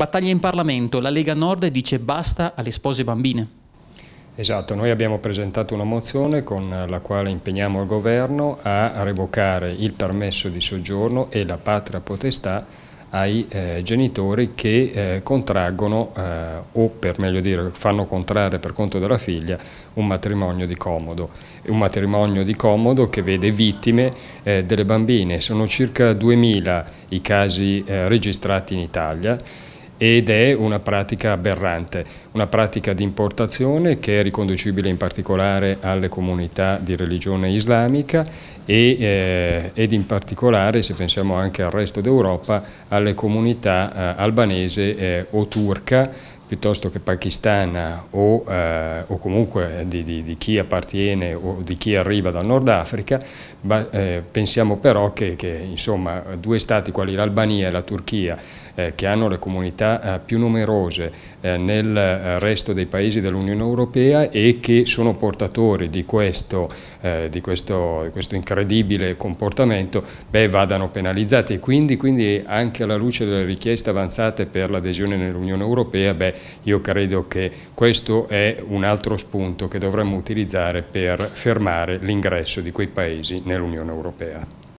Battaglia in Parlamento, la Lega Nord dice basta alle spose bambine. Esatto, noi abbiamo presentato una mozione con la quale impegniamo il governo a revocare il permesso di soggiorno e la patria potestà ai eh, genitori che eh, contraggono eh, o per meglio dire fanno contrarre per conto della figlia un matrimonio di comodo, un matrimonio di comodo che vede vittime eh, delle bambine, sono circa 2000 i casi eh, registrati in Italia ed è una pratica aberrante, una pratica di importazione che è riconducibile in particolare alle comunità di religione islamica e, eh, ed in particolare, se pensiamo anche al resto d'Europa, alle comunità eh, albanese eh, o turca piuttosto che pakistana o, eh, o comunque di, di, di, chi appartiene o di chi arriva dal Nord Africa, ma, eh, pensiamo però che, che insomma, due stati quali l'Albania e la Turchia eh, che hanno le comunità eh, più numerose eh, nel resto dei paesi dell'Unione Europea e che sono portatori di questo, di questo, questo incredibile comportamento, beh, vadano penalizzati e quindi, quindi, anche alla luce delle richieste avanzate per l'adesione nell'Unione Europea, beh, io credo che questo è un altro spunto che dovremmo utilizzare per fermare l'ingresso di quei paesi nell'Unione Europea.